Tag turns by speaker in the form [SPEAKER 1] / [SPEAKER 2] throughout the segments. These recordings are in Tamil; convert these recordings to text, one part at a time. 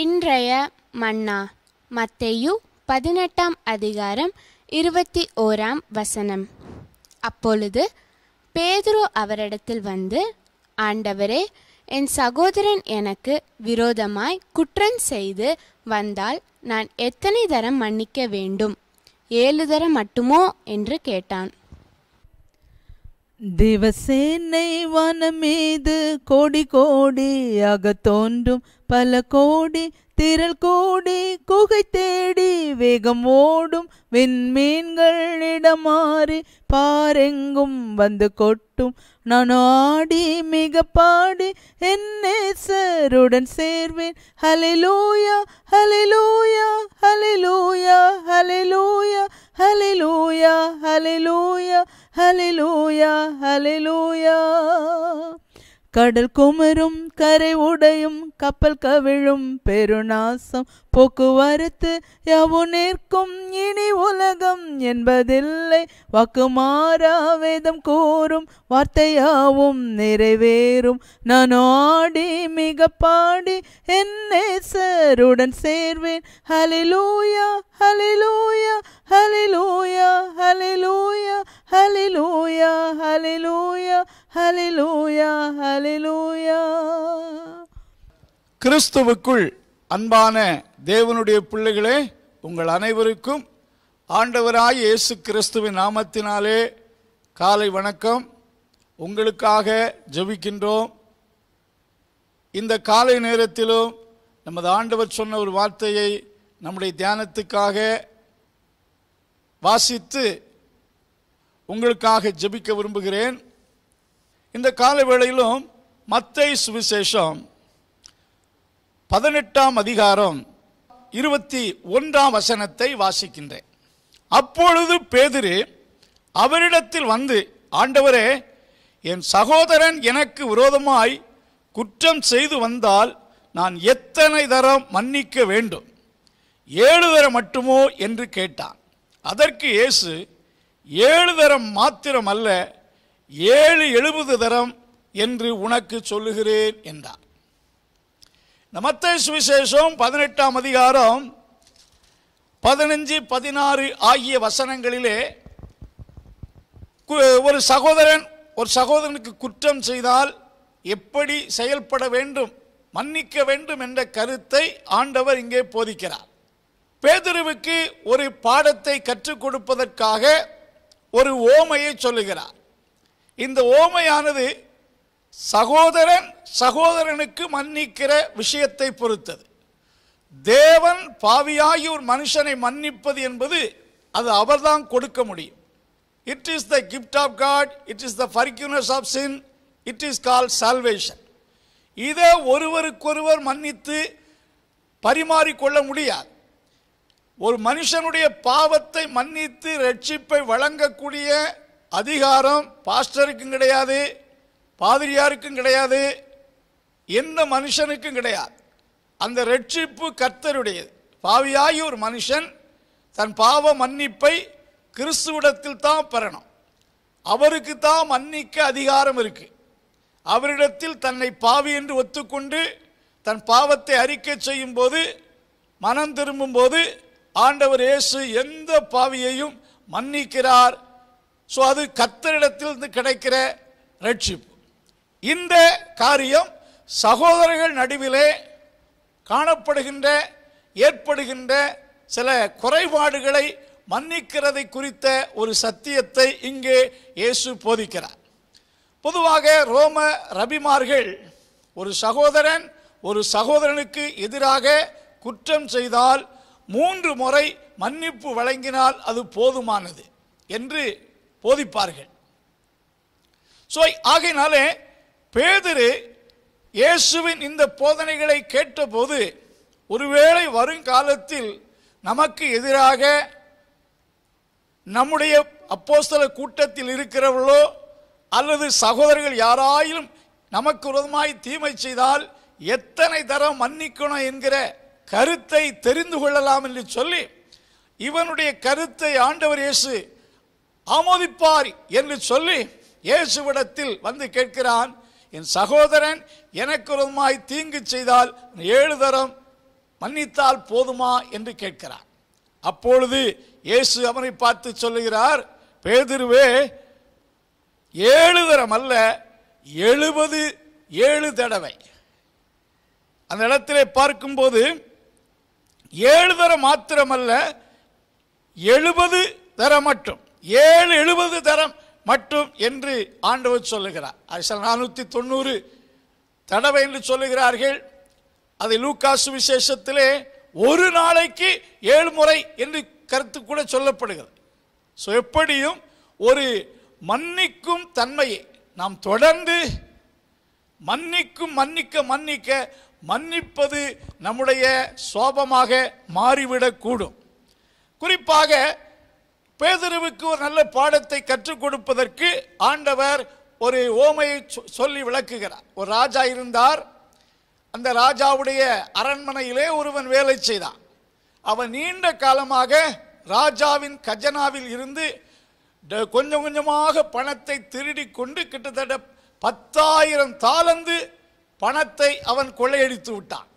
[SPEAKER 1] இன்றைய மன்னா மத்தேயு பதினெட்டாம் அதிகாரம் இருபத்தி ஓராம் வசனம் அப்பொழுது பேதுரு அவரிடத்தில் வந்து ஆண்டவரே என் சகோதரன் எனக்கு விரோதமாய் குற்றம் செய்து வந்தால் நான் எத்தனை தரம் மன்னிக்க வேண்டும் ஏழு தரம் மட்டுமோ என்று கேட்டான் ദിവസേനൈ വനമേത് കോടി കോടിയാക തോന്റും പല കോടി திரள் கோடி குகை தேடி வேகம் ஓடும் விண்மீன்கள் இடமாறி பாரெங்கும் வந்து கொட்டும் நான் ஆடி மிக பாடி என்னேசருடன் சேர்வேன் ஹலிலூயா ஹலிலூயா ஹலிலூயா ஹலிலூயா ஹலிலூயா ஹலிலூயா ஹலிலூயா ஹலிலூயா கடல் குமரும் கரை உடையும் கப்பல் கவிழும் பெருநாசம் போக்குவரத்து யவுனேற்கும் இனி உலகம் என்பதில்லை வாக்குமாறா வேதம் கூறும் வார்த்தையாவும் நிறைவேறும் நான் ஆடி மிக பாடி என்னே சருடன் சேர்வேன் ஹலிலூயா ஹலிலூயா ஹலிலூயா ஹலிலூயா ஹலிலூயா ஹலிலூயா ஹலிலூயா ஹலி
[SPEAKER 2] கிறிஸ்துவுக்குள் அன்பான தேவனுடைய பிள்ளைகளே உங்கள் அனைவருக்கும் ஆண்டவராய் இயேசு கிறிஸ்துவின் நாமத்தினாலே காலை வணக்கம் உங்களுக்காக ஜபிக்கின்றோம் இந்த காலை நேரத்திலும் நமது ஆண்டவர் சொன்ன ஒரு வார்த்தையை நம்முடைய தியானத்துக்காக வாசித்து உங்களுக்காக ஜபிக்க விரும்புகிறேன் இந்த கால வேளையிலும் மத்தை சுவிசேஷம் பதினெட்டாம் அதிகாரம் இருபத்தி ஒன்றாம் வசனத்தை வாசிக்கின்றேன் அப்பொழுது பேதிரு அவரிடத்தில் வந்து ஆண்டவரே என் சகோதரன் எனக்கு விரோதமாய் குற்றம் செய்து வந்தால் நான் எத்தனை தரம் மன்னிக்க வேண்டும் ஏழு தரம் மட்டுமோ என்று கேட்டான் அதற்கு இயேசு ஏழு தரம் மாத்திரம் அல்ல ஏழு எழுபது தரம் என்று உனக்கு சொல்லுகிறேன் என்றார் நமத்தை சுவிசேஷம் பதினெட்டாம் அதிகாரம் பதினஞ்சு பதினாறு ஆகிய வசனங்களிலே ஒரு சகோதரன் ஒரு சகோதரனுக்கு குற்றம் செய்தால் எப்படி செயல்பட வேண்டும் மன்னிக்க வேண்டும் என்ற கருத்தை ஆண்டவர் இங்கே போதிக்கிறார் பேதுருவுக்கு ஒரு பாடத்தை கற்றுக் கொடுப்பதற்காக ஒரு ஓமையை சொல்லுகிறார் இந்த ஓமையானது சகோதரன் சகோதரனுக்கு மன்னிக்கிற விஷயத்தை பொறுத்தது தேவன் பாவியாகி ஒரு மனுஷனை மன்னிப்பது என்பது அது அவர்தான் கொடுக்க முடியும் it is the gift of God it is the forgiveness of sin it is call salvation இதை ஒருவருக்கொருவர் மன்னித்து பரிமாறிக்கொள்ள முடியாது ஒரு மனுஷனுடைய பாவத்தை மன்னித்து ரட்சிப்பை வழங்கக்கூடிய அதிகாரம் பாஸ்டருக்கும் கிடையாது பாதிரியாருக்கும் கிடையாது எந்த மனுஷனுக்கும் கிடையாது அந்த ரட்சிப்பு கர்த்தருடையது பாவியாகி ஒரு மனுஷன் தன் பாவ மன்னிப்பை கிறிஸ்துவிடத்தில் தான் பெறணும் அவருக்கு தான் மன்னிக்க அதிகாரம் இருக்கு அவரிடத்தில் தன்னை பாவி என்று ஒத்துக்கொண்டு தன் பாவத்தை அறிக்கை செய்யும் போது மனம் திரும்பும்போது ஆண்டவர் இயேசு எந்த பாவியையும் மன்னிக்கிறார் ஸோ அது கத்தரிடத்திலிருந்து கிடைக்கிற ரட்சிப்பு இந்த காரியம் சகோதரர்கள் நடுவிலே காணப்படுகின்ற ஏற்படுகின்ற சில குறைபாடுகளை மன்னிக்கிறதை குறித்த ஒரு சத்தியத்தை இங்கே இயேசு போதிக்கிறார் பொதுவாக ரோம ரபிமார்கள் ஒரு சகோதரன் ஒரு சகோதரனுக்கு எதிராக குற்றம் செய்தால் மூன்று முறை மன்னிப்பு வழங்கினால் அது போதுமானது என்று போதிப்பார்கள் ஸோ ஆகையினாலே பேதிரு இயேசுவின் இந்த போதனைகளை கேட்டபோது ஒருவேளை வருங்காலத்தில் நமக்கு எதிராக நம்முடைய அப்போஸ்தல கூட்டத்தில் இருக்கிறவர்களோ அல்லது சகோதரர்கள் யாராயிலும் நமக்கு விரோதமாய் தீமை செய்தால் எத்தனை தரம் மன்னிக்கணும் என்கிற கருத்தை தெரிந்து கொள்ளலாம் என்று சொல்லி இவனுடைய கருத்தை ஆண்டவர் இயேசு ஆமோதிப்பார் என்று சொல்லி இயேசுவிடத்தில் வந்து கேட்கிறான் என் சகோதரன் எனக்கு விரோதமாய் தீங்கு செய்தால் ஏழு தரம் மன்னித்தால் போதுமா என்று கேட்கிறார் அப்பொழுது இயேசு அவனை பார்த்து சொல்லுகிறார் பேதிருவே ஏழு தரம் அல்ல எழுபது ஏழு தடவை அந்த இடத்திலே பார்க்கும்போது ஏழு தரம் மாத்திரமல்ல எழுபது தரம் மட்டும் ஏழு எழுபது தரம் மட்டும் என்று ஆண்டவர் சொல்லுகிறார் அரசல் நானூற்றி தொண்ணூறு தடவை என்று சொல்லுகிறார்கள் அதை லூக்காசு விசேஷத்திலே ஒரு நாளைக்கு ஏழு முறை என்று கருத்து கூட சொல்லப்படுகிறது ஸோ எப்படியும் ஒரு மன்னிக்கும் தன்மையை நாம் தொடர்ந்து மன்னிக்கும் மன்னிக்க மன்னிக்க மன்னிப்பது நம்முடைய சோபமாக மாறிவிடக்கூடும் குறிப்பாக பேதருவுக்கு ஒரு நல்ல பாடத்தை கற்றுக் கொடுப்பதற்கு ஆண்டவர் ஒரு ஓமையை சொல்லி விளக்குகிறார் ஒரு ராஜா இருந்தார் அந்த ராஜாவுடைய அரண்மனையிலே ஒருவன் வேலை செய்தான் அவன் நீண்ட காலமாக ராஜாவின் கஜனாவில் இருந்து கொஞ்சம் கொஞ்சமாக பணத்தை திருடி கொண்டு கிட்டத்தட்ட பத்தாயிரம் தாளந்து பணத்தை அவன் கொள்ளையடித்து விட்டான்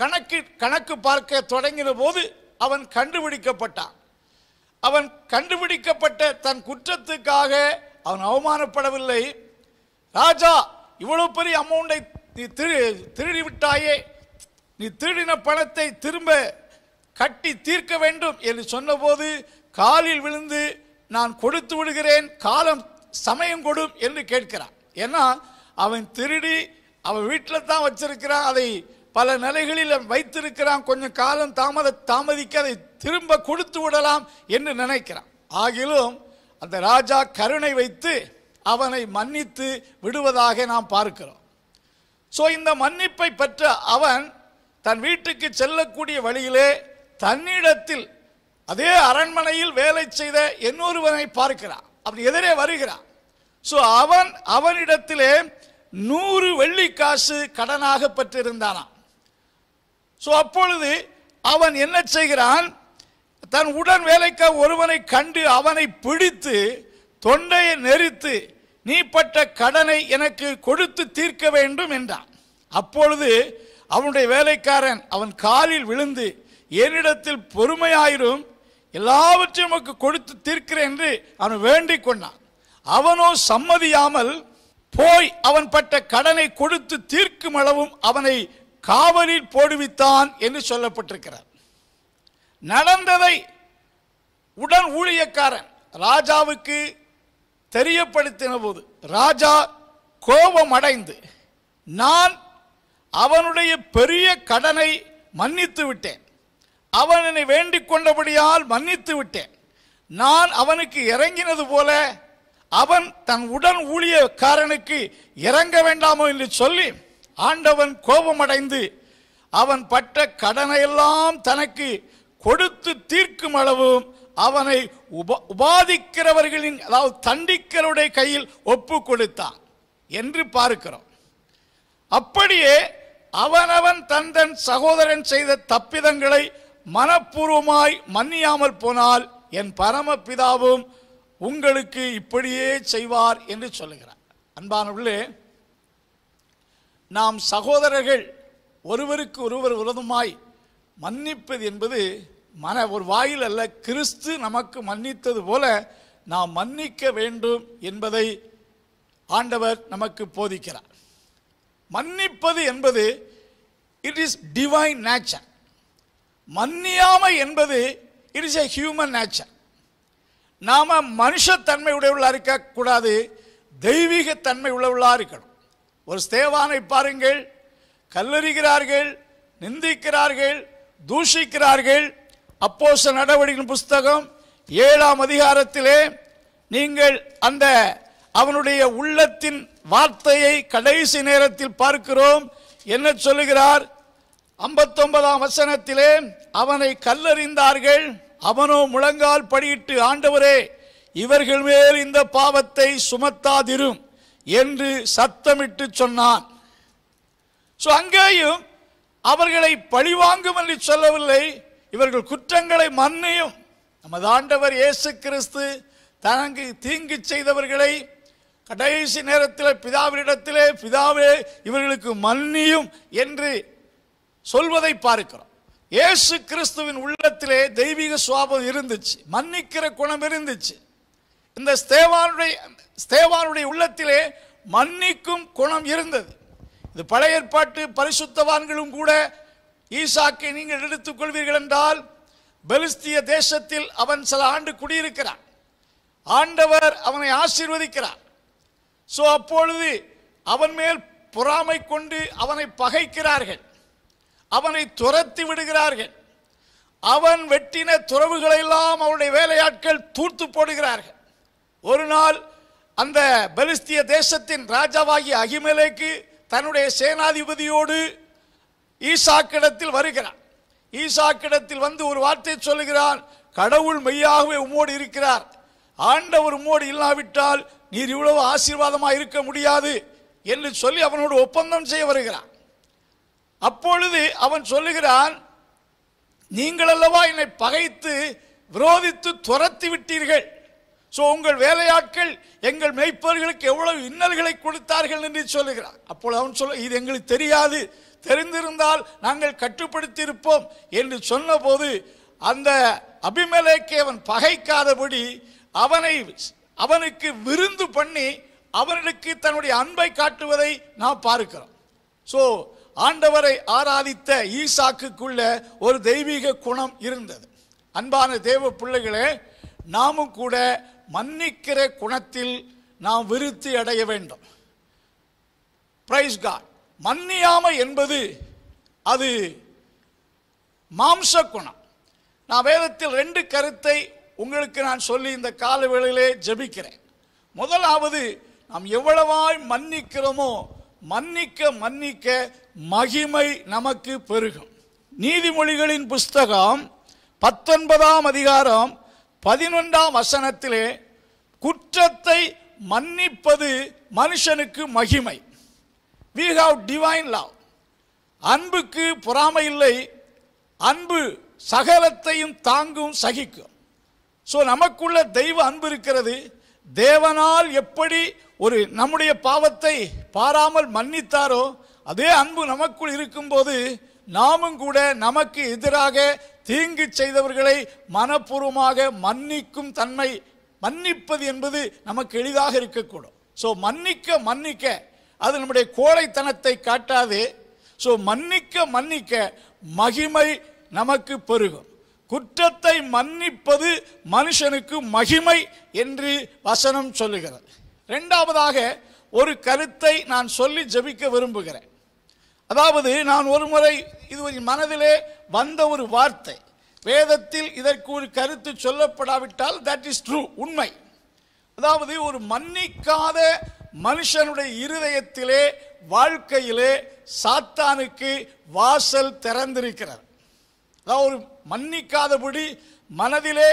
[SPEAKER 2] கணக்கு கணக்கு பார்க்க தொடங்கின போது அவன் கண்டுபிடிக்கப்பட்டான் அவன் கண்டுபிடிக்கப்பட்ட தன் குற்றத்துக்காக அவன் அவமானப்படவில்லை ராஜா இவ்வளவு பெரிய அமௌண்டை நீ திரு திருடி விட்டாயே நீ திருடின பணத்தை திரும்ப கட்டி தீர்க்க வேண்டும் என்று சொன்னபோது காலில் விழுந்து நான் கொடுத்து விடுகிறேன் காலம் சமயம் கொடும் என்று கேட்கிறான் ஏன்னா அவன் திருடி அவன் வீட்டில் தான் வச்சிருக்கிறான் அதை பல நிலைகளில் வைத்திருக்கிறான் கொஞ்சம் காலம் தாமத தாமதிக்க அதை திரும்ப கொடுத்து விடலாம் என்று நினைக்கிறான் ஆகிலும் அந்த ராஜா கருணை வைத்து அவனை மன்னித்து விடுவதாக நாம் பார்க்கிறோம் ஸோ இந்த மன்னிப்பை பெற்ற அவன் தன் வீட்டுக்கு செல்லக்கூடிய வழியிலே தன்னிடத்தில் அதே அரண்மனையில் வேலை செய்த இன்னொருவனை பார்க்கிறான் அப்படி எதிரே வருகிறான் ஸோ அவன் அவனிடத்திலே நூறு வெள்ளி காசு கடனாக பெற்றிருந்தானாம் ஸோ அப்பொழுது அவன் என்ன செய்கிறான் தன் உடன் வேலைக்க ஒருவனை கண்டு அவனை பிடித்து தொண்டையை நெறித்து நீ பட்ட கடனை எனக்கு கொடுத்து தீர்க்க வேண்டும் என்றான் அப்பொழுது அவனுடைய வேலைக்காரன் அவன் காலில் விழுந்து என்னிடத்தில் பொறுமையாயிரும் எல்லாவற்றையும் நமக்கு கொடுத்து தீர்க்கிறேன் என்று அவன் வேண்டிக் கொண்டான் அவனோ சம்மதியாமல் போய் அவன் பட்ட கடனை கொடுத்து தீர்க்கும் அளவும் அவனை காவலில் போடுவித்தான் என்று சொல்லப்பட்டிருக்கிறார் நடந்ததை உடன் ஊழியக்காரன் ராஜாவுக்கு தெரியப்படுத்தின போது ராஜா கோபம் அடைந்து நான் அவனுடைய பெரிய கடனை மன்னித்து விட்டேன் அவன் என்னை வேண்டிக் கொண்டபடியால் மன்னித்து விட்டேன் நான் அவனுக்கு இறங்கினது போல அவன் தன் உடன் ஊழியக்காரனுக்கு இறங்க வேண்டாமோ என்று சொல்லி ஆண்டவன் கோபமடைந்து அவன் பட்ட கடனையெல்லாம் தனக்கு கொடுத்து தீர்க்கும் அளவும் அவனை உப உபாதிக்கிறவர்களின் அதாவது தண்டிக்கருடைய கையில் ஒப்பு கொடுத்தான் என்று பார்க்கிறோம் அப்படியே அவனவன் தந்தன் சகோதரன் செய்த தப்பிதங்களை மனப்பூர்வமாய் மன்னியாமல் போனால் என் பரம பிதாவும் உங்களுக்கு இப்படியே செய்வார் என்று சொல்லுகிறார் அன்பான உள்ளே நாம் சகோதரர்கள் ஒருவருக்கு ஒருவர் உரதுமாய் மன்னிப்பது என்பது மன ஒரு வாயில் அல்ல கிறிஸ்து நமக்கு மன்னித்தது போல நாம் மன்னிக்க வேண்டும் என்பதை ஆண்டவர் நமக்கு போதிக்கிறார் மன்னிப்பது என்பது இட் இஸ் டிவைன் நேச்சர் மன்னியாமை என்பது it is a human nature நாம் மனுஷத்தன்மை உடையவளாக இருக்கக்கூடாது தெய்வீகத்தன்மை உள்ளவளாக இருக்கணும் ஒரு ஸ்தேவானை பாருங்கள் கல்லறிகிறார்கள் நிந்திக்கிறார்கள் தூஷிக்கிறார்கள் அப்போச நடவடிக்கை புஸ்தகம் ஏழாம் அதிகாரத்திலே நீங்கள் அந்த அவனுடைய உள்ளத்தின் வார்த்தையை கடைசி நேரத்தில் பார்க்கிறோம் என்ன சொல்லுகிறார் ஐம்பத்தொன்பதாம் வசனத்திலே அவனை கல்லறிந்தார்கள் அவனோ முழங்கால் படியிட்டு ஆண்டவரே இவர்கள் மேல் இந்த பாவத்தை சுமத்தாதிரும் என்று சத்தமிட்டு சொன்னான் ஸோ அங்கேயும் அவர்களை பழிவாங்கும் என்று சொல்லவில்லை இவர்கள் குற்றங்களை மன்னியும் நமது ஆண்டவர் இயேசு கிறிஸ்து தனக்கு தீங்கு செய்தவர்களை கடைசி நேரத்தில் பிதாவினிடத்திலே பிதாவே இவர்களுக்கு மன்னியும் என்று சொல்வதை பார்க்கிறோம் இயேசு கிறிஸ்துவின் உள்ளத்திலே தெய்வீக சுவாபம் இருந்துச்சு மன்னிக்கிற குணம் இருந்துச்சு இந்த ஸ்தேவானுடைய ஸ்தேவானுடைய உள்ளத்திலே மன்னிக்கும் குணம் இருந்தது இது பழைய ஏற்பாட்டு பரிசுத்தவான்களும் கூட ஈசாக்கை நீங்கள் எடுத்துக்கொள்வீர்கள் என்றால் பெலிஸ்திய தேசத்தில் அவன் சில ஆண்டு குடியிருக்கிறான் ஆண்டவர் அவனை ஆசீர்வதிக்கிறார் ஸோ அப்பொழுது அவன் மேல் பொறாமை கொண்டு அவனை பகைக்கிறார்கள் அவனை துரத்தி விடுகிறார்கள் அவன் வெட்டின துறவுகளெல்லாம் அவருடைய வேலையாட்கள் தூர்த்து போடுகிறார்கள் ஒரு நாள் அந்த பெலிஸ்திய தேசத்தின் ராஜாவாகிய அகிமலைக்கு தன்னுடைய சேனாதிபதியோடு ஈசாக்கிடத்தில் வருகிறான் ஈசாக்கிடத்தில் வந்து ஒரு வார்த்தை சொல்லுகிறான் கடவுள் மெய்யாகவே உம்மோடு இருக்கிறார் ஆண்டவர் உம்மோடு இல்லாவிட்டால் நீர் இவ்வளவு ஆசீர்வாதமாக இருக்க முடியாது என்று சொல்லி அவனோடு ஒப்பந்தம் செய்ய வருகிறான் அப்பொழுது அவன் சொல்லுகிறான் நீங்களல்லவா என்னை பகைத்து விரோதித்து துரத்தி விட்டீர்கள் ஸோ உங்கள் வேலையாட்கள் எங்கள் மெய்ப்பவர்களுக்கு எவ்வளவு இன்னல்களை கொடுத்தார்கள் என்று சொல்லுகிறார் அப்பொழுது அவன் சொல்ல இது எங்களுக்கு தெரியாது தெரிந்திருந்தால் நாங்கள் கட்டுப்படுத்தியிருப்போம் என்று சொன்னபோது அந்த அபிமலைக்கு அவன் பகைக்காதபடி அவனை அவனுக்கு விருந்து பண்ணி அவனுக்கு தன்னுடைய அன்பை காட்டுவதை நாம் பார்க்கிறோம் ஸோ ஆண்டவரை ஆராதித்த ஈசாக்குக்குள்ள ஒரு தெய்வீக குணம் இருந்தது அன்பான தேவ பிள்ளைகளே நாமும் கூட மன்னிக்கிற குணத்தில் நாம் விருத்தி அடைய வேண்டும் பிரைஸ் காட் மன்னியாமை என்பது அது மாம்ச குணம் நான் வேதத்தில் ரெண்டு கருத்தை உங்களுக்கு நான் சொல்லி இந்த வேளையிலே ஜபிக்கிறேன் முதலாவது நாம் எவ்வளவாய் மன்னிக்கிறோமோ மன்னிக்க மன்னிக்க மகிமை நமக்கு பெருகும் நீதிமொழிகளின் புஸ்தகம் பத்தொன்பதாம் அதிகாரம் பதினொன்றாம் வசனத்திலே குற்றத்தை மன்னிப்பது மனுஷனுக்கு மகிமை வி ஹாவ் டிவைன் லவ் அன்புக்கு பொறாமை இல்லை அன்பு சகலத்தையும் தாங்கும் சகிக்கும் ஸோ நமக்குள்ள தெய்வ அன்பு இருக்கிறது தேவனால் எப்படி ஒரு நம்முடைய பாவத்தை பாராமல் மன்னித்தாரோ அதே அன்பு நமக்குள் இருக்கும்போது நாமும் கூட நமக்கு எதிராக தீங்கு செய்தவர்களை மனப்பூர்வமாக மன்னிக்கும் தன்மை மன்னிப்பது என்பது நமக்கு எளிதாக இருக்கக்கூடும் ஸோ மன்னிக்க மன்னிக்க அது நம்முடைய கோழைத்தனத்தை காட்டாது ஸோ மன்னிக்க மன்னிக்க மகிமை நமக்கு பெருகும் குற்றத்தை மன்னிப்பது மனுஷனுக்கு மகிமை என்று வசனம் சொல்லுகிறது ரெண்டாவதாக ஒரு கருத்தை நான் சொல்லி ஜபிக்க விரும்புகிறேன் அதாவது நான் ஒரு முறை இது ஒரு மனதிலே வந்த ஒரு வார்த்தை வேதத்தில் இதற்கு ஒரு கருத்து சொல்லப்படாவிட்டால் தட் இஸ் ட்ரூ உண்மை அதாவது ஒரு மன்னிக்காத மனுஷனுடைய இருதயத்திலே வாழ்க்கையிலே சாத்தானுக்கு வாசல் திறந்திருக்கிறார் அதாவது ஒரு மன்னிக்காதபடி மனதிலே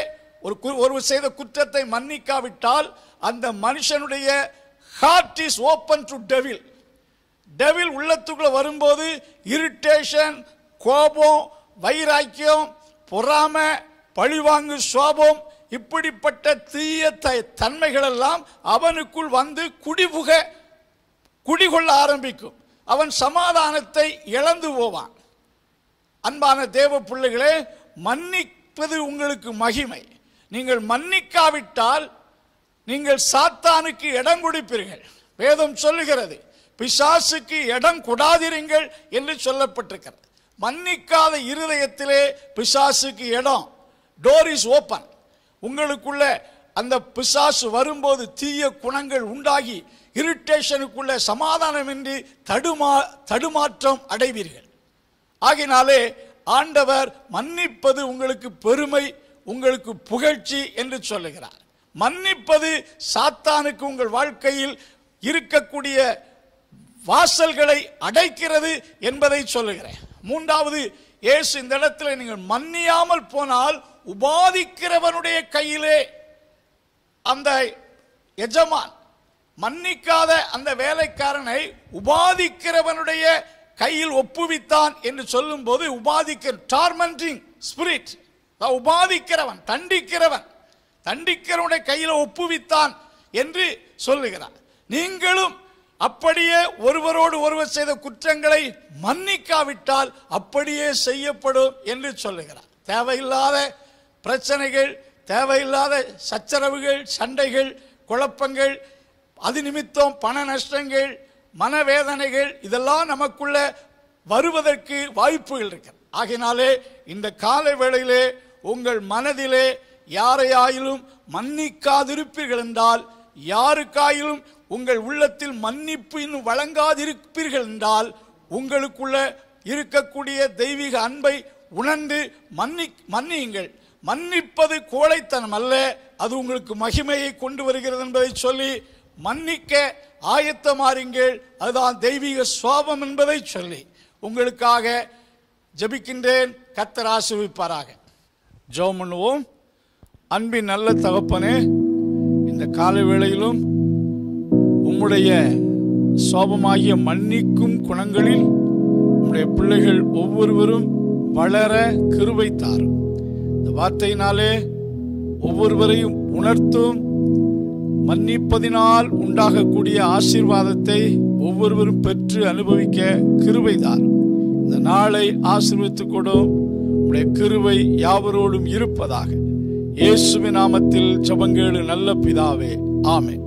[SPEAKER 2] ஒரு ஒரு செய்த குற்றத்தை மன்னிக்காவிட்டால் அந்த மனுஷனுடைய heart is open to devil devil உள்ளத்துக்குள்ளே வரும்போது இரிட்டேஷன் கோபம் வைராக்கியம் பொறாமை பழிவாங்கு சோபம் இப்படிப்பட்ட தீய த தன்மைகளெல்லாம் அவனுக்குள் வந்து குடிபுக குடிகொள்ள ஆரம்பிக்கும் அவன் சமாதானத்தை இழந்து போவான் அன்பான தேவ பிள்ளைகளே மன்னிப்பது உங்களுக்கு மகிமை நீங்கள் மன்னிக்காவிட்டால் நீங்கள் சாத்தானுக்கு இடம் கொடுப்பீர்கள் வேதம் சொல்லுகிறது பிசாசுக்கு இடம் கொடாதிருங்கள் என்று சொல்லப்பட்டிருக்கிறது மன்னிக்காத இருதயத்திலே பிசாசுக்கு இடம் டோர் இஸ் ஓப்பன் உங்களுக்குள்ள அந்த பிசாசு வரும்போது தீய குணங்கள் உண்டாகி இரிட்டேஷனுக்குள்ள சமாதானமின்றி தடுமா தடுமாற்றம் அடைவீர்கள் ஆகினாலே ஆண்டவர் மன்னிப்பது உங்களுக்கு பெருமை உங்களுக்கு புகழ்ச்சி என்று சொல்லுகிறார் மன்னிப்பது சாத்தானுக்கு உங்கள் வாழ்க்கையில் இருக்கக்கூடிய வாசல்களை அடைக்கிறது என்பதை சொல்லுகிறேன் மூன்றாவது இயேசு இந்த இடத்துல நீங்கள் மன்னியாமல் போனால் உபாதிக்கிறவனுடைய கையிலே அந்த எஜமான் மன்னிக்காத அந்த வேலைக்காரனை உபாதிக்கிறவனுடைய கையில் ஒப்புவித்தான் என்று சொல்லும் போது உபாதிக்க டார்மெண்டிங் ஸ்பிரிட் உபாதிக்கிறவன் தண்டிக்கிறவன் தண்டிக்கிறவனுடைய கையில் ஒப்புவித்தான் என்று சொல்லுகிறான் நீங்களும் அப்படியே ஒருவரோடு ஒருவர் செய்த குற்றங்களை மன்னிக்காவிட்டால் அப்படியே செய்யப்படும் என்று சொல்லுகிறார் தேவையில்லாத பிரச்சனைகள் தேவையில்லாத சச்சரவுகள் சண்டைகள் குழப்பங்கள் அது நிமித்தம் பண நஷ்டங்கள் மனவேதனைகள் இதெல்லாம் நமக்குள்ள வருவதற்கு வாய்ப்புகள் இருக்கு ஆகினாலே இந்த காலை வேளையிலே உங்கள் மனதிலே யாரையாயிலும் மன்னிக்காதிருப்பீர்கள் என்றால் யாருக்காயிலும் உங்கள் உள்ளத்தில் மன்னிப்பு இன்னும் வழங்காதிருப்பீர்கள் என்றால் உங்களுக்குள்ள இருக்கக்கூடிய தெய்வீக அன்பை உணர்ந்து மன்னி மன்னியுங்கள் மன்னிப்பது கோழைத்தனம் அல்ல அது உங்களுக்கு மகிமையை கொண்டு வருகிறது என்பதை சொல்லி மன்னிக்க ஆயத்தமாறுங்கள் அதுதான் தெய்வீக சுவாபம் என்பதை சொல்லி உங்களுக்காக ஜபிக்கின்றேன் கத்தர் ஆசிர்விப்பாராக ஜோம் பண்ணுவோம் அன்பின் நல்ல தகப்பனே இந்த காலை வேளையிலும் உம்முடைய சோபமாகிய மன்னிக்கும் குணங்களில் உம்முடைய பிள்ளைகள் ஒவ்வொருவரும் வளர கிருவை தாரும் இந்த வார்த்தையினாலே ஒவ்வொருவரையும் உணர்த்தும் மன்னிப்பதினால் உண்டாகக்கூடிய ஆசீர்வாதத்தை ஒவ்வொருவரும் பெற்று அனுபவிக்க கிருவைதார் இந்த நாளை ஆசீர்வித்துக் கொடும் உடைய கிருவை யாவரோடும் இருப்பதாக இயேசுவின் நாமத்தில் சபங்கேடு நல்ல பிதாவே ஆமே